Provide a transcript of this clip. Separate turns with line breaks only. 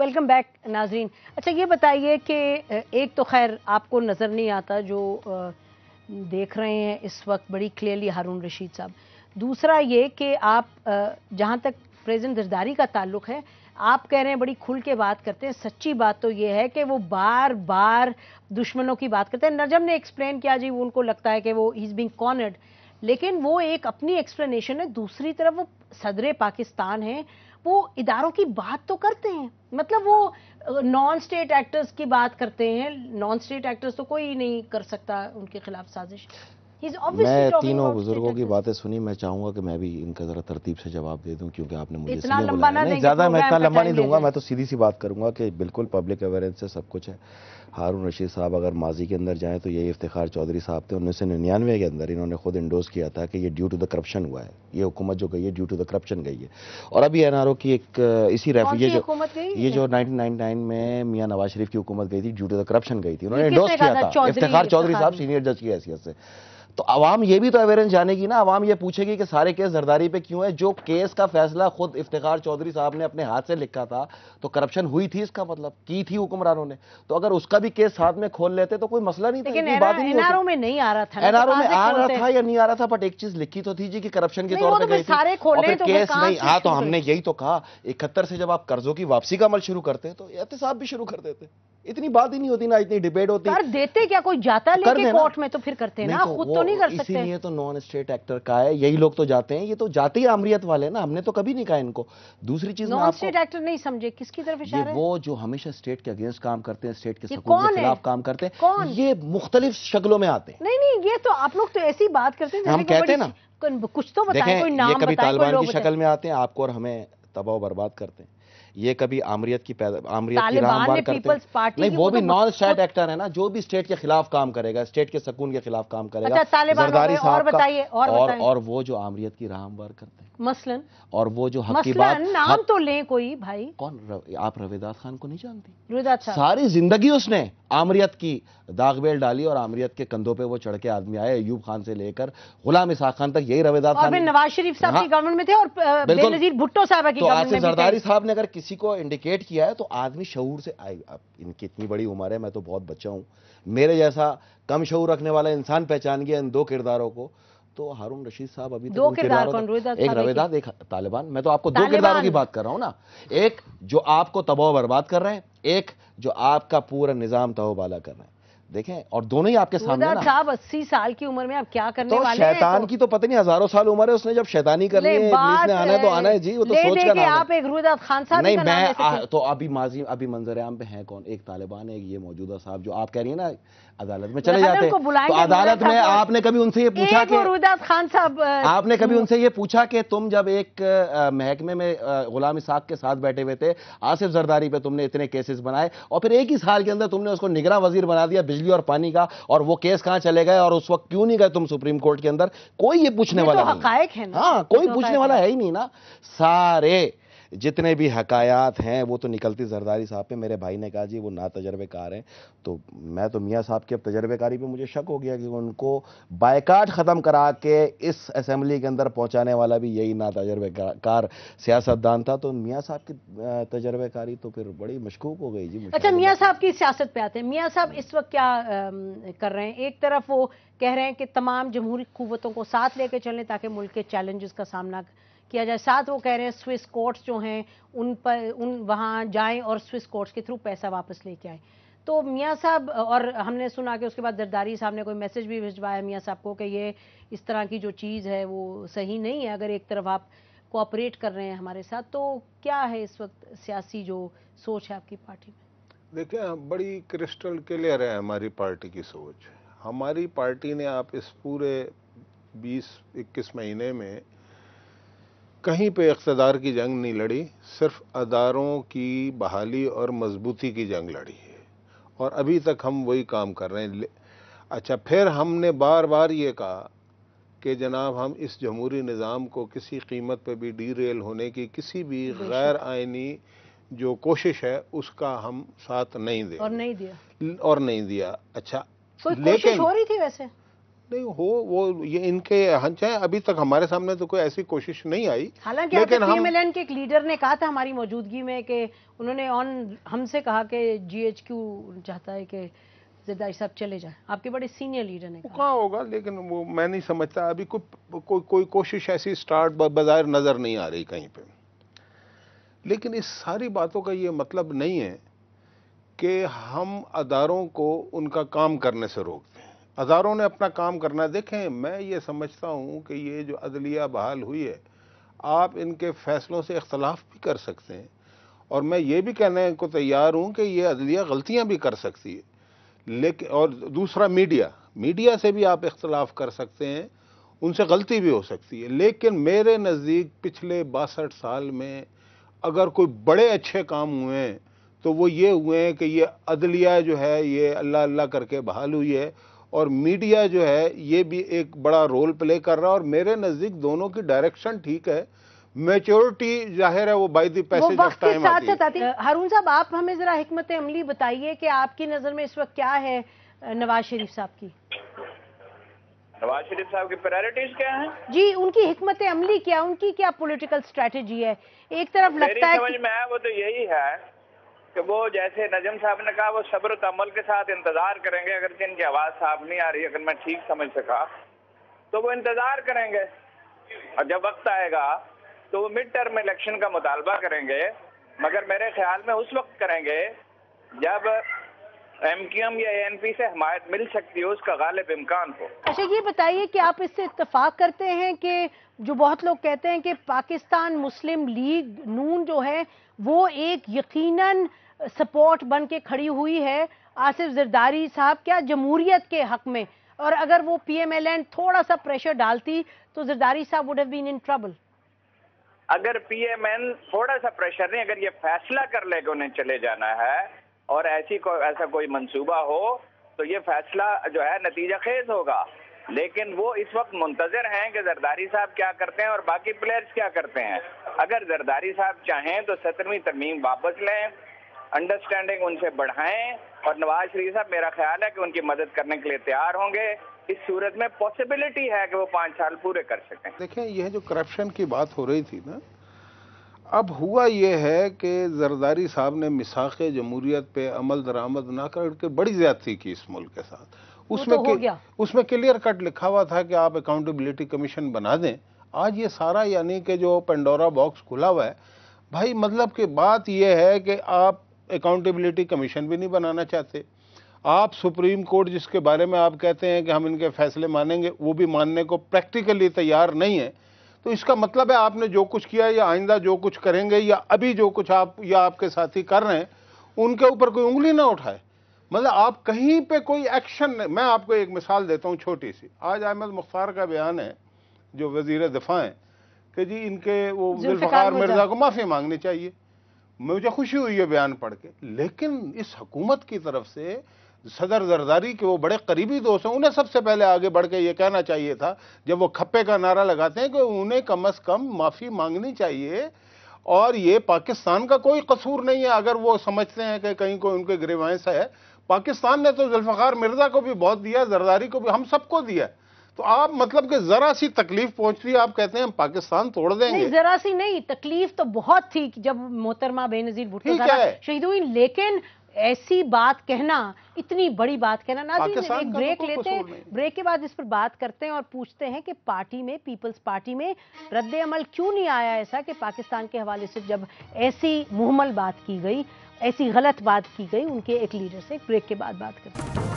Welcome back नाजरीन अच्छा ये बताइए कि एक तो खैर आपको नज़र नहीं आता जो देख रहे हैं इस वक्त बड़ी क्लियरली हारून रशीद साहब दूसरा ये कि आप जहाँ तक प्रेजेंट जरदारी का ताल्लुक है आप कह रहे हैं बड़ी खुल के बात करते हैं सच्ची बात तो ये है कि वो बार बार दुश्मनों की बात करते हैं नजम ने एक्सप्लेन किया जी उनको लगता है कि वो इज़ बिंग कॉनड लेकिन वो एक अपनी एक्सप्लेनेशन है दूसरी तरफ वो सदर पाकिस्तान हैं वो इदारों की बात तो करते हैं मतलब वो नॉन स्टेट एक्टर्स की बात करते हैं नॉन स्टेट एक्टर्स तो कोई नहीं कर सकता उनके खिलाफ साजिश मैं तीनों
बुजुर्गों की बातें सुनी मैं चाहूंगा कि मैं भी इनका जरा तरतीब से जवाब दे दूं क्योंकि आपने मुझे इतना लंबा ना नहीं ज्यादा मैं इतना लंबा नहीं दूंगा मैं तो सीधी सी बात करूंगा कि बिल्कुल पब्लिक अवेयरेंस से सब कुछ है हारून रशीद साहब अगर माजी के अंदर जाएं तो यही इफ्तार चौधरी साहब थे उन्नीस सौ निन्यानवे के अंदर इन्होंने खुद इंडोज किया था कि ये ड्यू टू द करप्शन हुआ है ये हुकूमत जो गई है ड्यू टू द करप्शन गई है और अभी एन आर ओ की एक इसी रेफ ये जो ये जो नाइनटीन नाइन नाइन में मियाँ नवाज शरीफ की हुकूमत गई थी ड्यू टू द करप्शन गई थी उन्होंने इंडोज किया था इफ्तार चौधरी साहब सीनियर जज की हैसियत से तो आवाम ये भी तो अवेयरेंस जानेगी ना आवाम ये पूछेगी कि सारे केस जरदारी पे क्यों है जो केस का फैसला खुद इफ्तार चौधरी साहब ने अपने हाथ से लिखा था तो करप्शन हुई थी इसका मतलब की थी हुक्मरानों ने तो अगर उसका भी केस साथ में खोल लेते तो कोई मसला नहीं था बात ही
में नहीं आ रहा था एनआरओ तो में आ रहा था
या नहीं आ रहा था बट एक चीज लिखी तो थी जी की करप्शन के तौर तो पर सारे तो केस नहीं हाँ तो हमने यही तो कहा इकहत्तर से जब आप कर्जों की वापसी का अमल शुरू करते तो एहतसाब भी शुरू कर देते इतनी बात ही नहीं होती ना इतनी डिबेट होती
देते क्या कोई जाता लेके कोर्ट में तो फिर करते ना खुद तो नहीं तो कर सकते इसीलिए
तो नॉन स्टेट एक्टर का है यही लोग तो जाते हैं ये तो जाते ही अमरीत वाले ना हमने तो कभी नहीं कहा इनको दूसरी चीज नॉन स्टेट
एक्टर नहीं समझे किसकी तरफ इशारा है वो
जो हमेशा स्टेट के अगेंस्ट काम करते हैं स्टेट के खिलाफ काम करते हैं ये मुख्तलिफ शक्लों में आते
हैं नहीं नहीं ये तो आप लोग तो ऐसी बात करते हैं हम कहते हैं ना कुछ तो बताएं कोई नाम बताएं कोई लोग की शक्ल
में आते हैं आपको और हमें तबाह बर्बाद करते हैं ये कभी आमरीत की आमरीत की बार करते हैं नहीं वो भी नॉन स्टेट एक्टर है ना जो भी स्टेट के खिलाफ काम करेगा स्टेट के सकून के खिलाफ काम करेगा अच्छा, जरदारी साहब का और और वो जो आमरीत की बार करते हैं मसलन और वो जो हक की बात नाम
तो ले कोई भाई कौन
आप रविदास खान को नहीं जानती
रविदास सारी
जिंदगी उसने आमरीत की दागबेल डाली और आमरीत के कंधों पे वो चढ़ के आदमी आए अयूब खान से लेकर गुलाम इसाक खान तक यही रविदास खान नवाज शरीफ साहब की
गवर्नमेंट हाँ। में थे और बेनजीर भुट्टो साहब की तो आसिफ सरदारी
साहब ने अगर किसी किसी को इंडिकेट किया है तो आदमी शहूर से आई अब इनकी इतनी बड़ी उम्र है मैं तो बहुत बच्चा हूँ मेरे जैसा कम शहूर रखने वाला इंसान पहचान गया इन दो किरदारों को तो हारून रशीद साहब अभी दो किरदार एक रवेदास एक तालिबान मैं तो आपको दो किरदारों की बात कर रहा हूँ ना एक जो आपको तबाह बर्बाद कर रहे हैं एक जो आपका पूरा निज़ाम तहोबाला कर रहे हैं देखें और दोनों ही आपके सामने
साहब अस्सी साल की उम्र में आप क्या करने तो वाले शैतान तो... की
तो पता नहीं हजारों साल उम्र है उसने जब शैतानी करनी है ने आना है तो आना है जी वो तो सोच कर आप
एक रुदात खान साहब नहीं मैं
तो अभी माजी अभी मंजर आम पे हैं कौन एक तालिबान है ये मौजूदा साहब जो आप कह रही है ना अदालत में चले जाते तो अदालत में आपने कभी उनसे ये पूछा कि
खान साहब आपने कभी हम्म। उनसे
ये पूछा कि तुम जब एक महकमे में गुलाम इसाक के साथ बैठे हुए थे आसिफ जरदारी पे तुमने इतने केसेस बनाए और फिर एक ही साल के अंदर तुमने उसको निगरान वजीर बना दिया बिजली और पानी का और वो केस कहाँ चले गए और उस वक्त क्यों नहीं गए तुम सुप्रीम कोर्ट के अंदर कोई ये पूछने तो वाला हाँ
तो कोई पूछने वाला है ही नहीं ना
सारे जितने भी हकायात हैं वो तो निकलती जरदारी साहब पे मेरे भाई ने कहा जी वो ना तजर्बेकार हैं तो मैं तो मियाँ साहब के अब तजर्बेकारी पे मुझे शक हो गया कि उनको बायकाट ख़त्म करा के इस असम्बली के अंदर पहुँचाने वाला भी यही ना तजर्बेकार सियासतदान था तो मियाँ साहब की तजर्बेकारी तो फिर बड़ी मशकूक हो गई जी
अच्छा मियाँ साहब की सियासत पे आते हैं मियाँ साहब इस वक्त क्या कर रहे हैं एक तरफ वो कह रहे हैं कि तमाम जमहूरी कुवतों को साथ लेकर चलें ताकि मुल्क के चैलेंजेस का सामना किया जाए साथ वो कह रहे हैं स्विस कोर्ट्स जो हैं उन पर उन वहाँ जाएं और स्विस कोर्ट्स के थ्रू पैसा वापस लेके आए तो मियाँ साहब और हमने सुना कि उसके बाद जरदारी साहब ने कोई मैसेज भी भिजवाया मियाँ साहब को कि ये इस तरह की जो चीज़ है वो सही नहीं है अगर एक तरफ आप कोऑपरेट कर रहे हैं हमारे साथ तो क्या है इस वक्त सियासी जो सोच है आपकी पार्टी
में देखिए बड़ी क्रिस्टल क्लियर है हमारी पार्टी की सोच हमारी पार्टी ने आप इस पूरे 20-21 महीने में कहीं पे इकतदार की जंग नहीं लड़ी सिर्फ अदारों की बहाली और मजबूती की जंग लड़ी है और अभी तक हम वही काम कर रहे हैं अच्छा फिर हमने बार बार ये कहा कि जनाब हम इस जमहूरी निज़ाम को किसी कीमत पर भी डी रेल होने की किसी भी गैर आइनी जो कोशिश है उसका हम साथ नहीं दे
और नहीं दिया
और नहीं दिया अच्छा लेकिन हो रही थी वैसे नहीं हो वो ये इनके हंच हैं अभी तक हमारे सामने तो कोई ऐसी कोशिश नहीं आई
हालांकि लेकिन हम के एक लीडर ने कहा था हमारी मौजूदगी में कि उन्होंने ऑन हमसे कहा कि जीएचक्यू चाहता है कि जिदाई साहब चले जाए आपके बड़े सीनियर लीडर ने कहा होगा
लेकिन वो मैं नहीं समझता अभी कोई कोई को, कोई कोशिश ऐसी स्टार्ट बाजार नज़र नहीं आ रही कहीं पर लेकिन इस सारी बातों का ये मतलब नहीं है कि हम अदारों को उनका काम करने से रोकते हैं हज़ारों ने अपना काम करना देखें मैं ये समझता हूँ कि ये जो अदलिया बहाल हुई है आप इनके फैसलों से इख्तलाफ भी कर सकते हैं और मैं ये भी कहने को तैयार हूँ कि ये अदलिया गलतियाँ भी कर सकती है लेकिन और दूसरा मीडिया मीडिया से भी आप इख्तलाफ कर सकते हैं उनसे गलती भी हो सकती है लेकिन मेरे नज़दीक पिछले बासठ साल में अगर कोई बड़े अच्छे काम हुए हैं तो वो ये हुए हैं कि ये अदलिया जो है ये अल्लाह अल्लाह करके बहाल हुई है और मीडिया जो है ये भी एक बड़ा रोल प्ले कर रहा है और मेरे नज़दीक दोनों की डायरेक्शन ठीक है मेच्योरिटी जाहिर है वो by the passage of time आती
हारून साहब आप हमें जरा हमत अमली बताइए कि आपकी नज़र में इस वक्त क्या है नवाज शरीफ साहब की
नवाज शरीफ साहब की प्रायोरिटीज क्या हैं
जी उनकी हमत अमली क्या उनकी क्या पॉलिटिकल स्ट्रेटेजी है एक तरफ लगता है समझ
में वो तो यही है कि वो जैसे नजम साहब ने कहा वो सब्र तमल के साथ इंतजार करेंगे अगर जिनकी आवाज साफ नहीं आ रही अगर मैं ठीक समझ सका तो वो इंतजार करेंगे और जब वक्त आएगा तो वो मिड टर्म इलेक्शन का मुतालबा करेंगे मगर मेरे ख्याल में उस वक्त करेंगे जब एम के एम या एन पी से हमायत मिल सकती हो उसका गालिब इम्कान हो
अच्छा ये बताइए कि आप इससे इतफाक करते हैं कि जो बहुत लोग कहते हैं कि पाकिस्तान मुस्लिम लीग नून जो है वो एक यकीनन सपोर्ट बन के खड़ी हुई है आसिफ जरदारी साहब क्या जमहूरियत के हक में और अगर वो एन थोड़ा सा प्रेशर डालती तो Zardari sahab would have been in trouble
अगर पीएमएन थोड़ा सा प्रेशर नहीं अगर ये फैसला कर ले कि उन्हें चले जाना है और ऐसी को, ऐसा कोई मंसूबा हो तो ये फैसला जो है नतीजा खेज होगा लेकिन वो इस वक्त मुंतजर हैं कि जरदारी साहब क्या करते हैं और बाकी प्लेयर्स क्या करते हैं अगर जरदारी साहब चाहें तो सत्रहवीं तरमीम वापस लें अंडरस्टैंडिंग उनसे बढ़ाएं और नवाज शरीफ साहब मेरा ख्याल है कि उनकी मदद करने के लिए तैयार होंगे इस सूरत में पॉसिबिलिटी है कि वो पाँच साल पूरे कर
सकें देखें यह जो करप्शन की बात हो रही थी ना अब हुआ यह है कि जरदारी साहब ने मिसाख जमूरियत पे अमल दरामद ना करके बड़ी ज्यादती की इस मुल्क के साथ उसमें तो उसमें क्लियर कट लिखा हुआ था कि आप अकाउंटेबिलिटी कमीशन बना दें आज ये सारा यानी कि जो पेंडोरा बॉक्स खुला हुआ है भाई मतलब की बात यह है कि आप अकाउंटेबिलिटी कमीशन भी नहीं बनाना चाहते आप सुप्रीम कोर्ट जिसके बारे में आप कहते हैं कि हम इनके फैसले मानेंगे वो भी मानने को प्रैक्टिकली तैयार नहीं है तो इसका मतलब है आपने जो कुछ किया या आइंदा जो कुछ करेंगे या अभी जो कुछ आप या आपके साथी कर रहे हैं उनके ऊपर कोई उंगली ना उठाए मतलब आप कहीं पे कोई एक्शन मैं आपको एक मिसाल देता हूँ छोटी सी आज अहमद मुख्तार का बयान है जो वजीर दफा है कि जी इनके वो जुल्फ़ार मिर्ज़ा को माफ़ी मांगनी चाहिए मुझे खुशी हुई है बयान पढ़ के लेकिन इस हकूमत की तरफ से सदर जरदारी के वो बड़े करीबी दोस्त हैं उन्हें सबसे पहले आगे बढ़ के ये कहना चाहिए था जब वो खप्पे का नारा लगाते हैं कि उन्हें कम अज़ कम माफ़ी मांगनी चाहिए और ये पाकिस्तान का कोई कसूर नहीं है अगर वो समझते हैं कि कहीं कोई उनके ग्रेवाइंस है पाकिस्तान ने तो जुल्फ़ार मिर्ज़ा को भी बहुत दिया जरदारी को भी हम सबको दिया है तो आप मतलब कि जरा सी तकलीफ पहुंच है आप कहते हैं हम पाकिस्तान तोड़ देंगे नहीं
जरा सी नहीं तकलीफ तो बहुत थी जब मोहतरमा बेनजीर भुट्टो शहीद हुई लेकिन ऐसी बात कहना इतनी बड़ी बात कहना ना एक ब्रेक लेते हैं ब्रेक के बाद इस पर बात करते हैं और पूछते हैं कि पार्टी में पीपल्स पार्टी में रद्द अमल क्यों नहीं आया ऐसा कि पाकिस्तान के हवाले से जब ऐसी मुहमल बात की गई ऐसी गलत बात की गई उनके एक लीडर से एक ब्रेक के बाद बात करते हैं